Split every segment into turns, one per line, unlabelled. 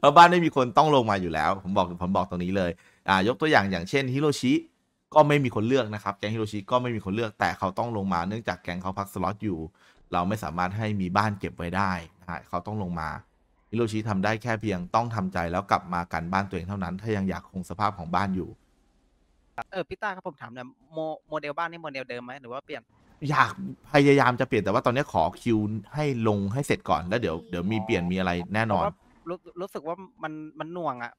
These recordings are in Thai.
เพราะบ้านไม่มีคนต้องลงมาอยู่แล้วผมบอกผมบอกตรงนี้เลย อ่ายกตัวอย่างอย่างเช่นฮิโรชิก็ไม่มีคนเลือกนะครับแก๊งฮิโรชิก็ไม่มีคนเลือกแต่เขาต้องลงมาเนื่องจากแก๊งเขาพักสล็อตอยู่เราไม่สามารถให้มีบ้านเก็บไว้ได้นะฮะเขาต้องลงมาฮิโรชิทำได้แค่เพียงต้องทำใจแล้วกลับมากันบ้านตัวเองเท่านั้นถ้ายังอยากคงสภาพของบ้านอยู่
เออพี่ต้าครับผมถามเน่ยโมโมเดลบ้านนี่โมเดลเดิมไหมหรือว่าเปลี่ยน
อยากพยายามจะเปลี่ยนแต่ว่าตอนนี้ขอคิวให้ลงให้เสร็จก่อน แล้วเดี๋ยว เดี๋ยวมีเปลี่ยนมีอะไรแน่นอน
รู้รู้สึกว่ามันมันหน่วงอ่ะ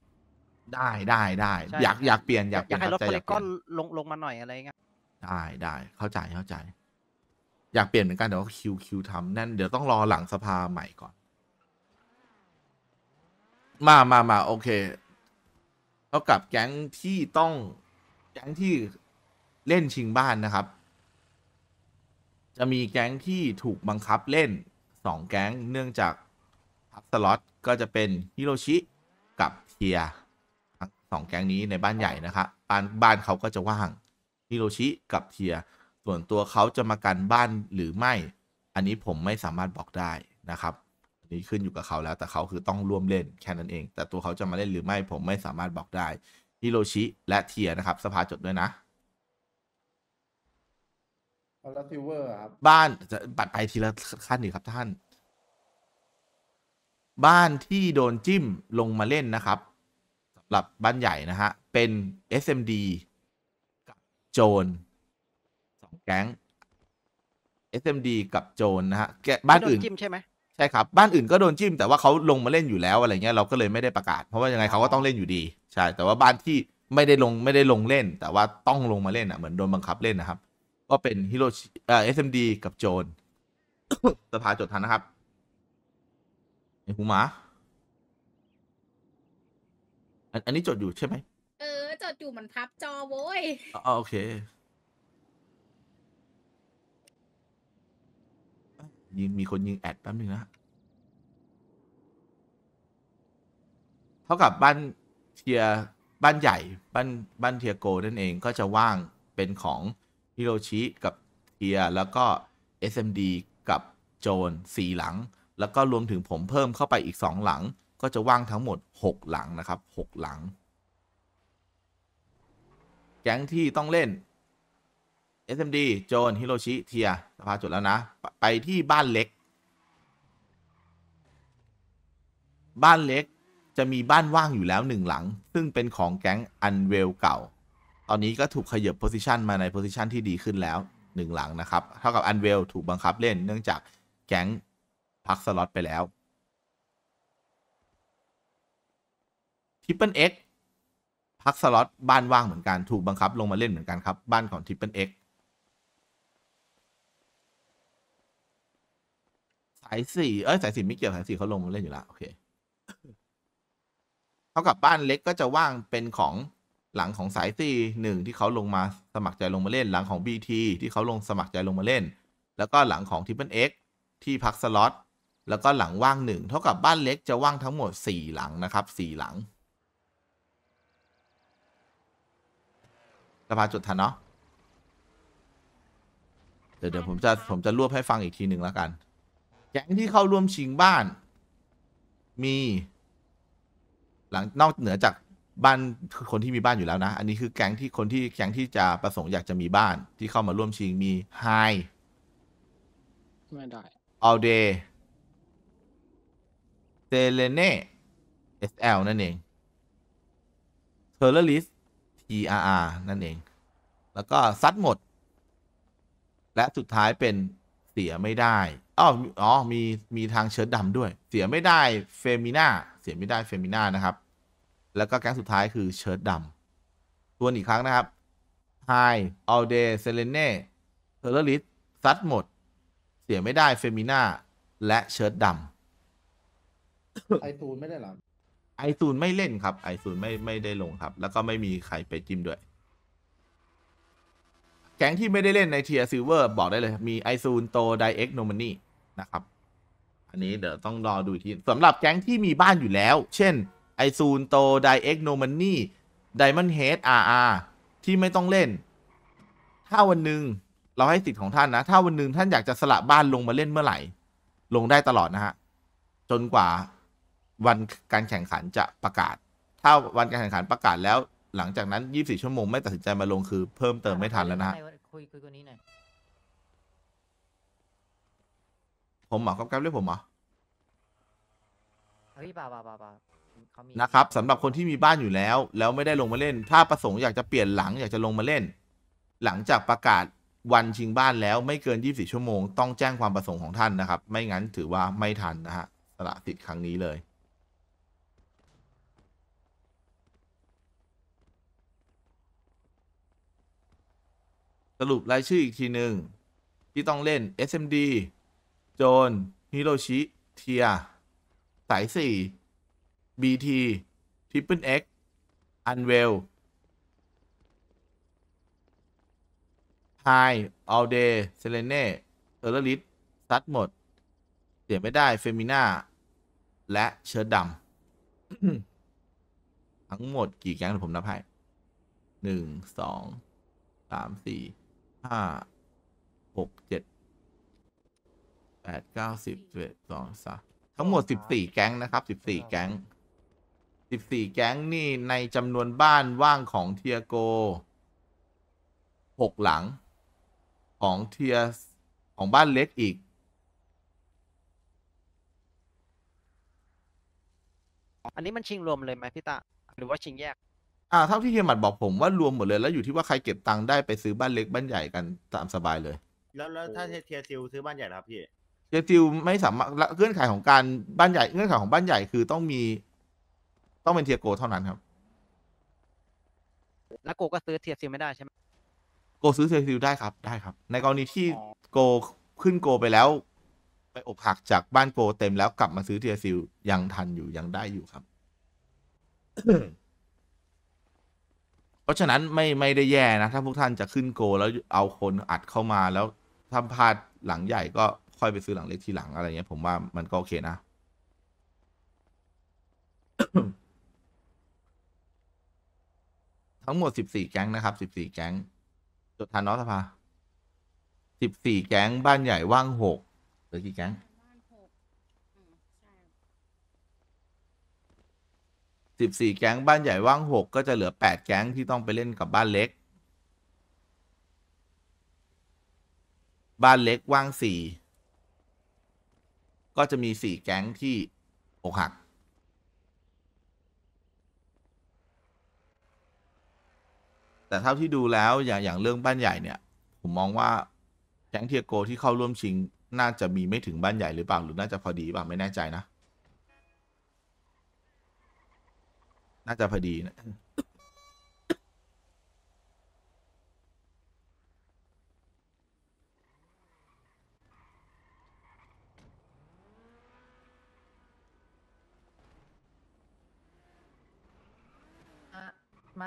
ได้ได้ได้อยากอยากเปลี่ยน อยากอยากให้ลดโพลกอนลงลงมาหน่อยอะไรเงี้ย
ได้ได้เข้าใจเข้าใจอยากเปลี่ยนเหมือนกันแต่ว่าคิวคิวทำแน่นเดี๋ยวต้องรอหลังสภาใหม่ก่อน มามามาโอเคเท่ากับแก๊งที่ต้อง แก๊งที่เล่นชิงบ้านนะครับ จะมีแก๊งที่ถูกบังคับเล่นสองแก๊งเนื่องจากัพสล็อตก็จะเป็นฮิโรชิกับเทียสองแก๊งนี้ในบ้านใหญ่นะครับบ้านบ้านเขาก็จะว่างฮิโรชิกับเทียส่วนตัวเขาจะมากันบ้านหรือไม่ อันนี้ผมไม่สามารถบอกได้นะครับนี้ขึ้นอยู่กับเขาแล้ว แต่เขาคือต้องร่วมเล่นแค่นั้นเอง แต่ตัวเขาจะมาเล่นหรือไม่ผมไม่สามารถบอกได้ฮิโรชิและเทียนะครับ สภาจดด้วยนะแล้วิวเวอร์ครับบ้านจะปัดไปทีละขั้นดีครับ ท่านบ้านที่โดนจิ้มลงมาเล่นนะครับสำหรับบ้านใหญ่นะ ฮะ เป็น SMD กับโจนสองแก๊ง SMD กับโจนนะฮะแกบ้านอื่นจิ้มใช่ไหมใช่ครับ บ้าน อื่น ก็ โดนจิ้ม แต่ว่าเขาลงมาเล่นอยู่แล้ว อะไร เงี้ยเราก็เลยไม่ได้ ประกาศเพราะว่ายังไงเขาก็ต้องเล่นอยู่ดีใช่แต่ว่าบ้านที่ไม่ได้ลงไม่ได้ลงเล่น แต่ว่าต้องลงมาเล่นอ่ะเหมือนโดนบังคับเล่นนะครับ ก็เป็นฮิโรชิเอ่อ SMD กับโจนสภาจดทันนะครับหูหมาอันอันนี้จดอยู่ใช่ไหม
เออจด อยู่ มัน พับ จอ โว้ย
อ๋อโอเค ยิงมีคนยิงแอดแป๊บนึง นะ เท่า กับบ้านเทียบ้านใหญ่ บ้านบ้านเทียโกนั่นเองก็จะว่างเป็นของฮิโรชิกับเทียแล้วก็ SMD กับโจน สี่หลังแล้วก็ รวมถึงผมเพิ่มเข้าไปอีก 2 หลัง ก็จะว่างทั้งหมด 6 หลังนะครับ 6 หลัง แก๊งที่ต้องเล่น SMD โจน ฮิโรชิเทียสภาจุดแล้วนะ ไปที่บ้านเล็ก บ้านเล็กจะมีบ้านว่างอยู่แล้วหนึ่งหลัง ซึ่งเป็นของแก๊งอันเวลเก่า ตอนนี้ก็ถูกขยับโพสิชันมาในโพสิชันที่ดีขึ้นแล้วหนึ่งหลังนะครับเท่ากับอันเวลถูกบังคับเล่น เนื่องจากแก๊งพักสล็อตไปแล้วทิปเปิลเอ็กพัก สล็อตบ้าน ว่างเหมือนกันถูกบังคับลงมาเล่นเหมือนกันครับ บ้าน ของทิปเปิลเอ็กสายสี่เอ้ยสายสี่ไม่เกี่ยวสายสี่เขาลงมาเล่นอยู่ละโอเคเท่ากับบ้านเล็กก็จะว่างเป็นของหลังของสายสี่หนึ่งที่เขาลงมาสมัครใจลงมาเล่นหลังของ BT ที่เขาลงสมัครใจลงมาเล่น แล้วก็หลังของ t r i p l e X ที่พักสล็อตแล้วก็หลังว่างหนึ่ง เท่ากับบ้านเล็กจะว่างทั้งหมด 4 หลังนะครับ4หลังสภาจุดทันเนาะเดี๋ยวเดี๋ยวผมจะผมจะรวบให้ฟังอีกทีหนึ่งแล้วกัน แก๊งที่เข้าร่วมชิงบ้าน มี หลังนอกเหนือจากบ้านคือคนที่มีบ้านอยู่แล้วนะ อันนี้คือแก๊งที่คนที่แก๊งที่จะประสงค์อยากจะมีบ้าน ที่เข้ามาร่วมชิงมีไฮไม่ได้ all day เซเลเน่ SL นั่นเอง t e r r o r i s t TRR นั่นเอง แล้วก็ซัดหมด และสุดท้ายเป็นเสียไม่ได้ อ๋อ อ๋อ มี มีทางเชิดดำด้วย เสียไม่ได้ เฟมิน่าเสียไม่ได้ เฟมิน่านะครับ แล้วก็แก๊งสุดท้ายคือเชิดดำทวนอีกครั้งนะครับไฮออเดเซเลเน่เทอร์เรลิสซัดหมด เสียไม่ได้ เฟมิน่าและ เชิดดำไอซูนไม่ได้หรอ ไอซูนไม่เล่นครับ ไอซูนไม่ไม่ได้ลงครับ แล้วก็ไม่มีใครไปจิ้มด้วย แก๊งที่ไม่ได้เล่น ในเทียซิลเวอร์บอกได้เลย มีไอซูนโตไดเอ็กโนมานีนะครับ อันนี้เดี๋ยวต้องรอดูทีสำหรับแก๊งที่มีบ้านอยู่แล้ว เช่นไอซูนโตไดเอ็กโนมานีไดมอนเฮดอาร์อาร์ที่ไม่ต้องเล่น ถ้าวันหนึ่งเราให้สิทธิ์ของท่านนะ ถ้าวันหนึ่งท่านอยากจะสละบ้านลงมาเล่นเมื่อไหร่ ลงได้ตลอดนะฮะ จนกว่าวันการแข่งขันจะประกาศ ถ้าวันการแข่งขันประกาศแล้ว หลังจากนั้น 24 ชั่วโมงไม่ตัดสินใจมาลงคือเพิ่มเติมไม่ทันแล้วนะคผมหมอกับแก๊ปเรียกผมเหรอ
เฮ้ยป่าป่าป่าป่า
นะครับสำหรับคนที่มีบ้านอยู่แล้ว แล้วไม่ได้ลงมาเล่น ถ้าประสงค์อยากจะเปลี่ยนหลังอยากจะลงมาเล่น หลังจากประกาศวันชิงบ้านแล้วไม่เกิน24ชั่วโมงต้องแจ้งความประสงค์ของท่านนะครับ ไม่งั้นถือว่าไม่ทันนะฮะสละสิทธิ์ครั้งนี้เลยสรุป ราย ชื่อ อีก ทีหนึ่งที่ต้องเล่น SMD โจน ฮิโรชิ เทีย สาย4 BT Triple X Unwell High All Day s e l e n e เออร์ลิสซัดหมด เสียไม่ได้ เฟมิน่า และ เชิดดำทั้ง หมดกี่ แก๊งผมนับให้หนึ่ง สอง สาม สี่ห้าหกเจ็ดแปดเก้าสิบเอ็ดสองสามทั้งหมดสิบสี่แก๊งนะครับสิบสี่แก๊งสิบสี่แก๊งนี่ในจำนวนบ้านว่างของเทียโกหกหลังของเทียของบ้านเล็กอีก
อันนี้มันชิงรวมเลยไหมพี่ตาหรือว่าชิงแยก
อ่าเท่าที่เฮียมัดบอกผมว่ารวมหมดเลยแล้วอยู่ที่ว่าใครเก็บตังค์ได้ไปซื้อบ้านเล็กบ้านใหญ่กันตามสบายเลย
แล้วแล้วถ้าเทียซิลซื้อบ้านใหญ่ครับพ
ี่เทียซิลไม่สามารถและเงื่อนไขของการบ้านใหญ่เงื่อนไขของบ้านใหญ่คือต้องมี ต้องเป็นเทียโกเท่านั้นครับ
แล้วโกก็ซื้อเทียซิลไม่ได้ใช่ไหม
โกซื้อเทียซิลได้ครับ ได้ครับ ในกรณีที่โกขึ้นโกไปแล้วไปอกหักจากบ้านโกเต็มแล้วกลับมาซื้อเทียซิลยังทันอยู่ยังได้อยู่ครับราะฉะนั้นไม่ ไม่ ได้แย่นะ ถ้าพวกท่านจะขึ้นโกแล้วเอาคนอัดเข้ามาแล้วถ้าพลาดหลังใหญ่ก็ค่อยไปซื้อหลังเล็ก ทีหลังอะไรเงี้ย ผมว่ามันก็ โอเค นะ ทั้งหมดสิบสี่แก๊งนะครับสิบสี่แก๊งจดทันนอสภาสิบสี่แก๊งบ้านใหญ่ว่างหกเหลือ กี่ แก๊ง14แก๊งบ้านใหญ่ว่างหกก็จะเหลือ8แก๊งที่ต้องไปเล่นกับบ้านเล็ก บ้านเล็กว่าง4ก็จะมี4แก๊งที่อกหัก แต่เท่าที่ดูแล้วอย่างอย่างเรื่องบ้านใหญ่เนี่ย ผมมองว่าแก๊งเทียโกที่เข้าร่วมชิงน่าจะมีไม่ถึงบ้านใหญ่หรือเปล่าหรือน่าจะพอดีเปล่าไม่แน่ใจนะน่าจะพอดีนะ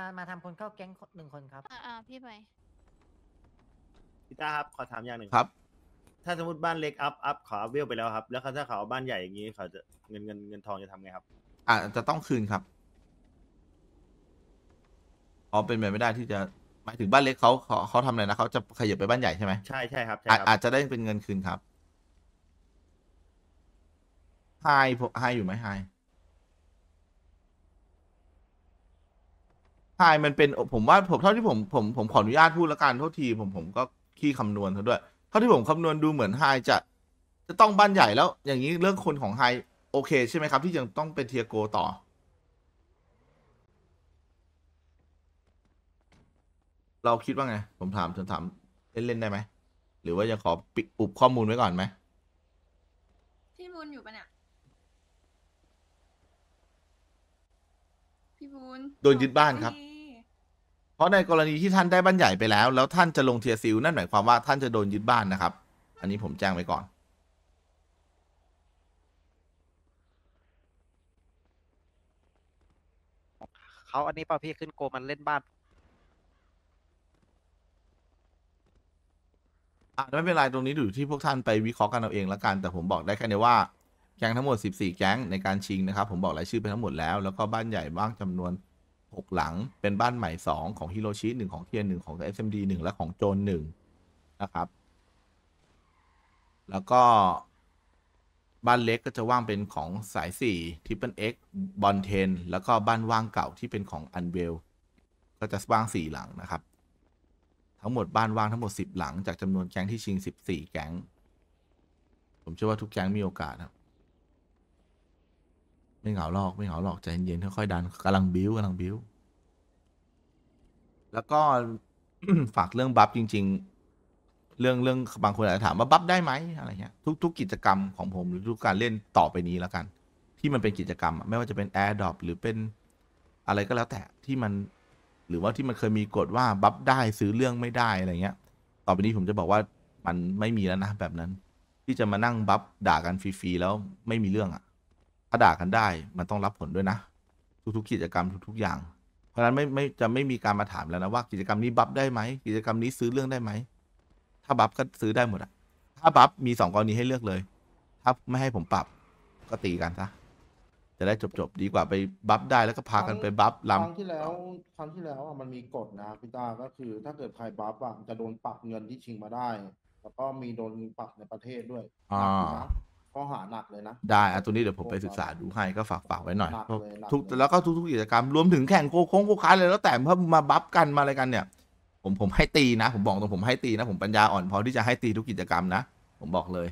มา มาทำคนเข้าแก๊งหนึ่งคน ครับ อ่าพี่ไป พี่ต้าครับ ขอถามอย่างหนึ่งครับ ถ้าสมมติ บ้านเล็กอัพอัพขอัพเวลไปแล้วครับ แล้วถ้าเขาบ้านใหญ่อย่างนี้เขาจะเงินเงินเงินทองจะทำไงครับ
อ่าจะต้องคืนครับเป็นไปไม่ได้ที่จะหมายถึงบ้านเล็กเขาเขาเขาทำอะไรนะเขาจะขยับไปบ้านใหญ่ใช่ไหม ใช่ใช่ครับอาจอาจจะได้เป็นเงินคืนครับไฮไฮอยู่ไหมไฮไฮมันเป็นผมว่าผมเท่าที่ผมผมผมขออนุญาตพูดละกันโทษทีผมผมก็ขี้คำนวณเขาด้วยเท่าที่ผมคำนวณดูเหมือนไฮจะจะต้องบ้านใหญ่แล้ว อย่างนี้เรื่องคนของไฮ โอเคใช่ไหมครับ ที่ยังต้องเป็นเทียโกต่อเรา คิดว่าไง ผมถามถาม เล่นๆได้ไหม หรือว่าจะขอปิดอุบข้อมูลไว้ก่อนไหม พี่บุญอยู่ปะเนี่ย
พี่บุญโ
ดนยึดบ้านครับ เพราะในกรณีที่ท่านได้บ้านใหญ่ไปแล้ว แล้ว ท่านจะ ลง เทียซิลนั่นหมาย ความ ว่าท่านจะโดนยึดบ้าน นะ ครับ อันนี้ผมแจ้งไว้ก่อน
เขาอันนี้ป่ะพี่ขึ้นโกมันเล่นบ้าน
อ่ะไม่เป็นไรตรงนี้อยู่ที่พวกท่านไปวิเคราะห์กันเอาเองละกัน แต่ผมบอกได้แค่นี้ว่าแก๊งทั้งหมด 14 แก๊งในการชิงนะครับ ผมบอกรายชื่อไปทั้งหมดแล้ว แล้วก็บ้านใหญ่บ้างจำนวน 6 หลัง เป็นบ้านใหม่ 2 ของฮิโรชิ1ของเทียน1ของ SMD 1 และของโจน1นะครับ แล้วก็บ้านเล็กก็จะว่างเป็นของสาย 4 t r i p l e X บอลเทนแล้วก็บ้านว่างเก่าที่เป็นของอันเวลก็จะว่าง 4 หลังนะครับทั้งหมด บ้าน ว่างทั้งหมด 10 หลังจากจำนวนแก๊งที่ชิง14 แก๊งผมเชื่อว่าทุกแก๊งมีโอกาสครับไม่เหงาหรอกไม่เหงาหรอกใจเย็นๆค่อยๆดันกำลังบิ้วกำลังบิ้วแล้วก็ฝากเรื่องบัฟจริง ๆ เรื่องเรื่องบางคนอาจจะถามว่าบัฟได้ไหมอะไรเงี้ย ทุกๆกกิจกรรมของผมหรือทุกการเล่นต่อไปนี้แล้วกัน ที่มันเป็นกิจกรรม ไม่ว่าจะเป็นแอร์ดรอปหรือเป็นอะไรก็แล้วแต่ที่มันหรือว่าที่มันเคยมีกฎว่าบัฟได้ซื้อเรื่องไม่ได้ อะไรเงี้ยต่อไปนี้ผมจะบอกว่ามันไม่มีแล้ว นะ แบบนั้นที่จะมานั่งบัฟด่ากันฟรีๆ แล้วไม่มีเรื่องอะ่ะถ้าด่ากันได้มันต้องรับผลด้วย นะ ทุกๆกิจกรรมทุก ๆ อย่าง เพราะฉะนั้นไม่ไม่จะไม่มีการมาถามแล้วนะว่ากิจกรรมนี้บัฟได้ไหมกิจกรรมนี้ซื้อเรื่องได้ไหมถ้าบัฟก็ซื้อได้หมดอะถ้าบัฟมีสองกรณีให้เลือกเลยถ้าไม่ให้ผมปรับก็ตีกันซะจะได้จบๆ ดีกว่าไปบัฟได้ แล้วก็พากันไปบัฟครั้งที่แล้วครั้งที่แล้วมันมีกฎนะพี่ตาก็คือ ถ้าเกิดใครบัฟอ่ะจะโดนปรับเงินที่ชิงมาได้ แล้วก็มีโดนปรับในประเทศด้วยอ่าข้อหาหนักเลยนะ ได้อะตัวนี้เดี๋ยวผมไปศึกษาดูให้ก็ฝากฝากไว้หน่อยหนักเลยทุกแล้วก็ทุกๆกิจกรรมรวมถึงแข่งโคโค้งโคคายเลยแล้วแต่พ้ามาบัฟกันมาอะไรกันเนี่ย ผมผมให้ตีนะผมบอกตรงผมให้ตีนะผมปัญญาอ่อนพอที่จะให้ตีทุกกิจกรรมนะผมบอกเลย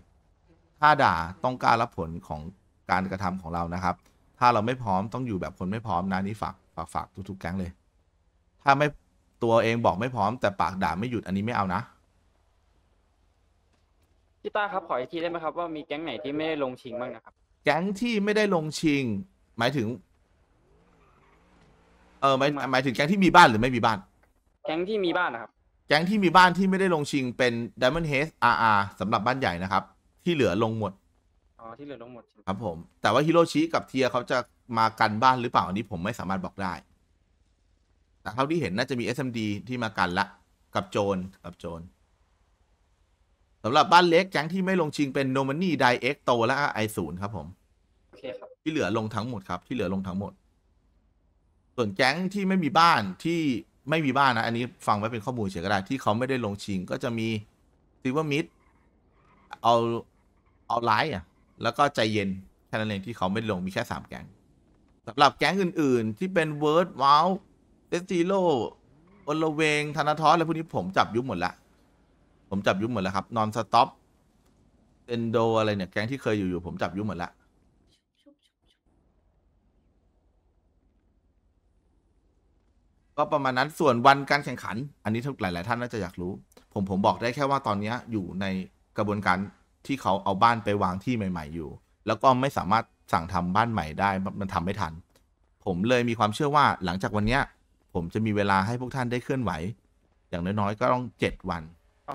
ถ้าด่าต้องกล้ารรับผลของการกระทำของเรานะครับ ถ้าเราไม่พร้อมต้องอยู่แบบคนไม่พร้อมนะนี่ฝากฝากฝากทุก ๆ แก๊งเลย ถ้าไม่ตัวเองบอกไม่พร้อมแต่ปากด่าไม่หยุดอันนี้ไม่เอานะ
พี่ต้าครับขออีกทีได้ไหมครับ ว่ามีแก๊งไหนที่ไม่ได้ลงชิงบ้างนะครับ
แก๊งที่ไม่ได้ลงชิง หมายถึงเออหมายหมายถึงแก๊งที่มีบ้านหรือไม่มีบ้าน แก๊งที่มีบ้านนะครับ แก๊งที่มีบ้านที่ไม่ได้ลงชิงเป็น Diamond Head RR สำหรับบ้านใหญ่นะครับ ที่เหลือลงหมด
อ๋อที่เหลือลงหมด
ครับผมแต่ว่าฮิโรชิกับเทียเขาจะมากันบ้านหรือเปล่าอันนี้ผมไม่สามารถบอกได้ แต่เท่าที่เห็นน่าจะมี SMD ที่มากันละ กับโจนกับโจนสำหรับบ้านเล็กแก๊งที่ไม่ลงชิงเป็นโนมานี่ไดเอ็กโตและไอศูนย์ครับ ผมโอเคครับที่เหลือลงทั้งหมดครับ ที่เหลือลงทั้งหมด ส่วนแก๊งที่ไม่มีบ้านที่ไม่มีบ้านนะอันนี้ฟังไว้เป็นข้อมูลเฉยก็ได้ที่เขาไม่ได้ลงชิงก็จะมีซิวเวอร์มิดเอาเอาไลท์อ่ะแล้วก็ใจเย็นแค่นั้นเองที่เขาไม่ลงมี แค่สามแก๊งสำหรับแก๊งอื่น ๆ ที่เป็นเวิร์ดว้าวเดสติโลอลเวง ธนาทอสอะไรพวกนี้ผมจับยุบหมดละ ผมจับยุบหมดแล้วครับ นอนสต็อปเอนโด อะไรเนี่ย แก๊งที่เคยอยู่อยู่ผมจับยุบหมดละ ก็ประมาณนั้นส่วนวันการแข่งขัน อันนี้ทุกหลายๆท่านน่าจะอยากรู้ ผมผมบอกได้แค่ว่าตอนนี้อยู่ในกระบวนการที่เขาเอาบ้านไปวางที่ใหม่ๆอยู่ แล้วก็ไม่สามารถสั่งทำบ้านใหม่ได้มันทำไม่ทัน ผมเลยมีความเชื่อว่า หลังจากวันเนี้ย ผมจะมีเวลาให้พวกท่านได้เคลื่อนไหว อย่างน้อยๆก็ต้องเจ็ดวัน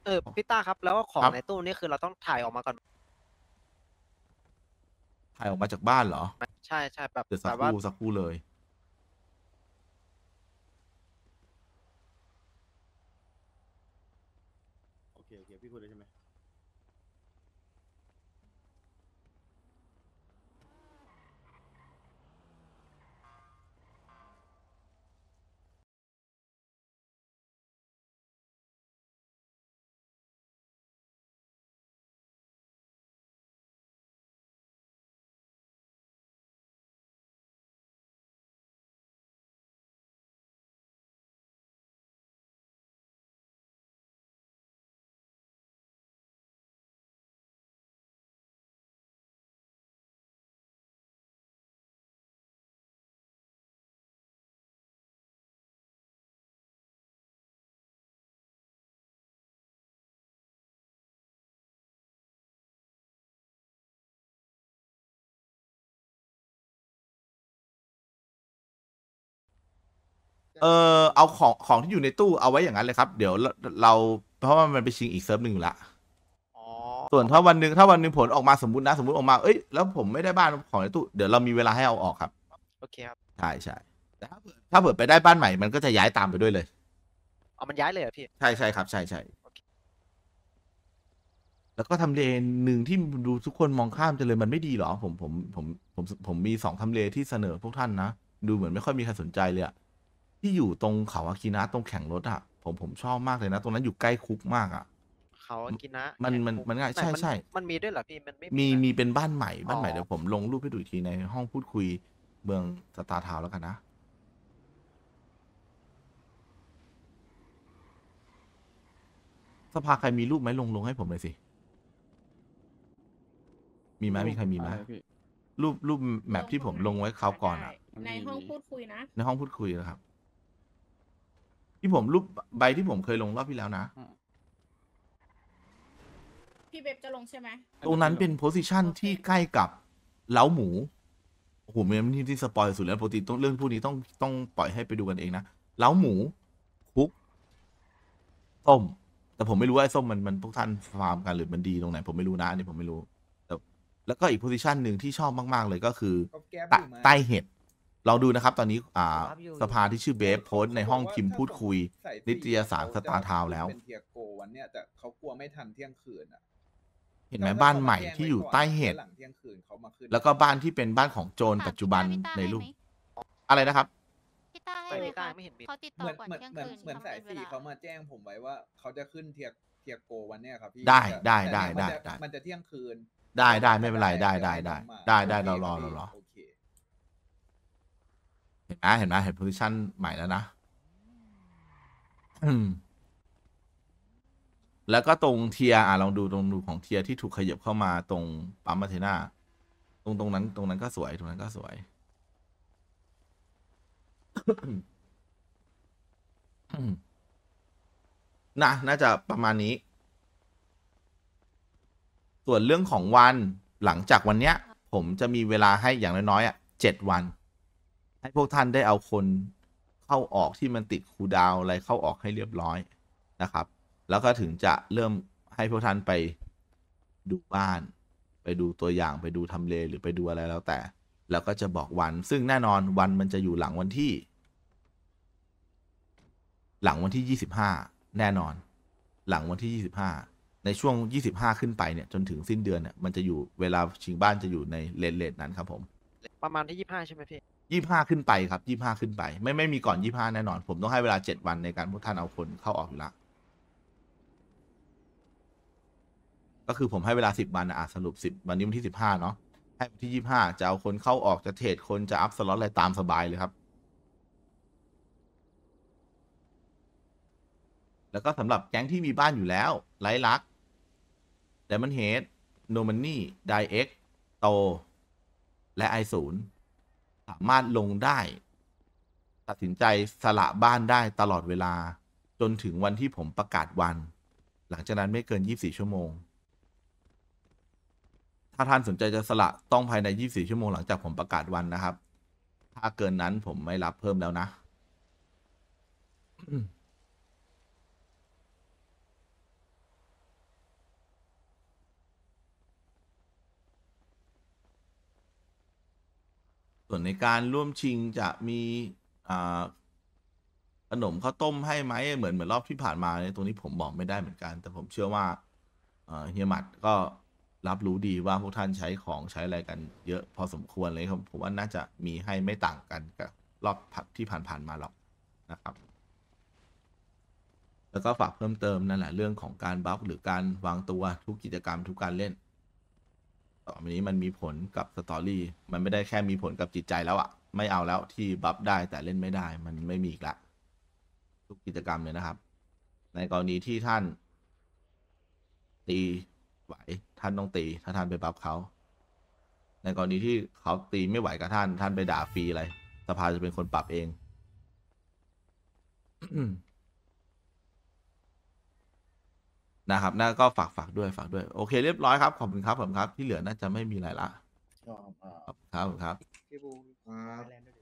เออพี่ต้าครับ แล้วของในตู้นี่คือเราต้องถ่ายออกมาก่อน
ถ่ายออกมาจากบ้านเหรอใช่ใช่แบบเดี๋ยวสักคู่สักคู่เลย
โอเคโอเคพี่คูดไดยใช่ไหม
เออเอาของของที่อยู่ในตู้เอาไว้อย่างนั้นเลยครับ เดี๋ยวเราเพราะว่ามันไปชิงอีกเซิร์ฟหนึ่งละส่วนถ้าวันหนึ่งถ้า วันหนึ่งผลออกมาสมมติ นะ สมมติออกมาเอ้ยแล้ว ผม ไม่ได้ บ้านของในตู้เดี๋ยวเรามีเวลาให้เอาออกครับโอเคครับใช่ใช่แต่ถ้าเผื่อถ้าเผื่อไปได้บ้านใหม่มันก็จะย้ายตามไปด้วยเลยเอามันย้ายเลยเหรอพี่ ใช่ใช่ครับใช่ใช่แล้วก็ทำเลหนึ่งที่ดูทุกคนมองข้ามจะเลยมันไม่ดีหรอ ผมผมผมผมผมมีสองทำเลที่เสนอพวกท่านนะดูเหมือนไม่ค่อยมีใครสนใจเลยอะที่ อยู่ตรงเขาอากินะตรงแข่งรถ อ่ะผมผมชอบมากเลยนะ ตรงนั้นอยู่ ใกล้คุกมากอ่ะ
เขาอกินะมันมันมันง่าย่ใช่ใช่ มันมีด้วยเหรอพี่มันไม่มี
มีเป็นบ้านใหม่บ้านใหม่เดี๋ยวผมลงรูปให้ดูอีกทีใน ห้องพูดคุยเมืองสตาร์ทาวแล้วกันนะสภาใครมีรูปไหมลงลงให้ผมเลยสิมีไหมมีใครมีไหมรูปรูปแมปที่ผมลงไว้คราวก่อนอ่ะใน
ห้องพูดคุยนะใน
ห้องพูดคุยนะครับที่ผมรูปใบที่ผมเคยลง รอบที่แล้วนะ
พี่เบบจะลงใช่ไหมตรงนั้นเป็นโพ
สิชันที่ใกล้กับเล้าหมูโอ้โหมันที่ที่ สปอยสุด แล้วปกติต้องเรื่องพวกนี้ ต้อง ต้องปล่อยให้ไปดูกันเองนะเล้าหมูคุกส้มแต่ผมไม่รู้ว่าส้มมัน มัน พวก ท่าน ฟาร์มกันหรือมันดีตรงไหน ผมไม่รู้นะอันนี้ผมไม่รู้แล้วก็อีกโพสิชันหนึ่งที่ชอบมากๆเลยก็คือใต้เห็ดเราดูนะครับ ตอนนี้สภาที่ชื่อเบฟโพสในห้องพิมพ์พูดคุย นิตยสารสตาร์ทาวแล้วเป็นเทียโกวันเนี้ยแต่เขากลัวไม่ทันเที่ยงคืนอะ
เห็นไหมบ้านใหม่ที่อยู่ใต้เห็ดแล้วก็บ้าน
ที่เป็นบ้านของโจรปัจจุบันในรูป อะไรนะครับพี่ต้าให้ไหมคเขาติดต่อก่อนเที่ยงคืนเหมือนสายสี่เขามาแจ้งผมไว้ว่าเขาจะขึ้นเทียเทียโกวันเนี้ยครับพี่ได้ได้ได้ได้มันจะเที่ยงคืน ได้ได้ไม่เป็นไร ได้ได้ได้ ได้ได้เรารอเรารอโอเคอ็นไหมเห็นไหมเห็นโพซิชันใหม่แล้วนะแล้วก็ตรงเทียอ่ะลองดูตรงดูของเทียที่ถูกขยับเข้ามาตรงปั๊มมาเทนาตรงตรงนั้น ตรงนั้นก็สวยตรงนั้นก็สวยนะน่าจะประมาณนี้ ส่วนเรื่องของวันหลังจากวันเนี้ย ผมจะมีเวลาให้อย่างน้อยๆอ่ะเจ็ดวันให้พวกท่านได้เอาคนเข้าออกที่มันติดคูดาวอะไรเข้าออกให้เรียบร้อยนะครับ แล้วก็ถึงจะเริ่มให้พวกท่านไปดูบ้าน ไปดูตัวอย่าง ไปดูทำเล หรือไปดูอะไรแล้วแต่ แล้วก็จะบอกวัน ซึ่งแน่นอนวันมันจะอยู่หลังวันที่ หลังวันที่ยี่สิบห้าแน่นอน หลังวันที่ยี่สิบห้า ในช่วงยี่สิบห้าขึ้นไปเนี่ย จนถึงสิ้นเดือนเนี่ย มันจะอยู่เวลาชิงบ้านจะอยู่ในเลนเลนนั้นครับผม
ประมาณที่ยี่ห้าใช่ไหมพี่
ยี่ห้าขึ้นไปครับยี่ห้าขึ้นไป ไม่ ไม่มีก่อนยี่ห้าแน่นอน ผมต้องให้เวลาเจ็ดวันในการพวกท่าน เอาคนเข้าออกอยู่ละ ก็คือผมให้เวลาสิบวันอ่ะสรุปสิบวันนี้วัน ที่สิบห้าเนาะให้วันที่ยี่ห้าจะ เอา คนเข้าออกจะ เทรดคนจะอัพ สล็อต อะไรตามสบายเลยครับ แล้วก็สำหรับ แก๊งที่มีบ้านอยู่แล้วไลลักแต่มันเฮดโนมันนี่ไดเอ็กโต และไอศูนย์สามารถ ลงได้ ตัดสินใจสละบ้านได้ตลอดเวลา จนถึงวันที่ผมประกาศวัน หลังจากนั้นไม่เกิน 24 ชั่วโมง ถ้าท่านสนใจจะสละต้องภายใน 24 ชั่วโมง หลังจากผมประกาศวันนะครับ ถ้าเกินนั้นผมไม่รับเพิ่มแล้วนะส่วนในการร่วมชิงจะมีขนมข้าวต้มให้ไหมเหมือนเหมือนรอบที่ผ่านมาเนี่ยตรงนี้ผมบอกไม่ได้เหมือนกัน แต่ผมเชื่อว่าเฮียหมัดก็รับรู้ดีว่าพวกท่านใช้ของใช้อะไรกันเยอะพอสมควรเลยครับผมว่าน่าจะมีให้ไม่ต่างกันกับรอบที่ผ่านๆมาหรอกนะครับ แล้วก็ฝากเพิ่มเติมนั่นแหละเรื่องของการบัฟหรือการวางตัวทุกกิจกรรมทุกการเล่นต่อไปนี้มันมีผลกับ สตอรี่ มันไม่ได้แค่มีผลกับจิตใจแล้วอะ ไม่เอาแล้วที่บัฟได้แต่เล่นไม่ได้ มันไม่มีอีกละทุกกิจกรรมเลยนะครับ ในกรณีที่ท่าน ตีไหว ท่าน ต้อง ตี ถ้าท่านไปบัฟเขา ในกรณีที่เขาตีไม่ไหว กับท่าน ท่านไปด่าฟรีอะไรสภาจะเป็นคนปรับเองนะครับ น่าก็ฝากฝากด้วย ฝาก ด้วยโอเค เรียบร้อย ครับ ขอบคุณ ครับผมครับ ที่เหลือ น่าจะไม่ มีอะไร ละ ครับ ครับอบคุณครับ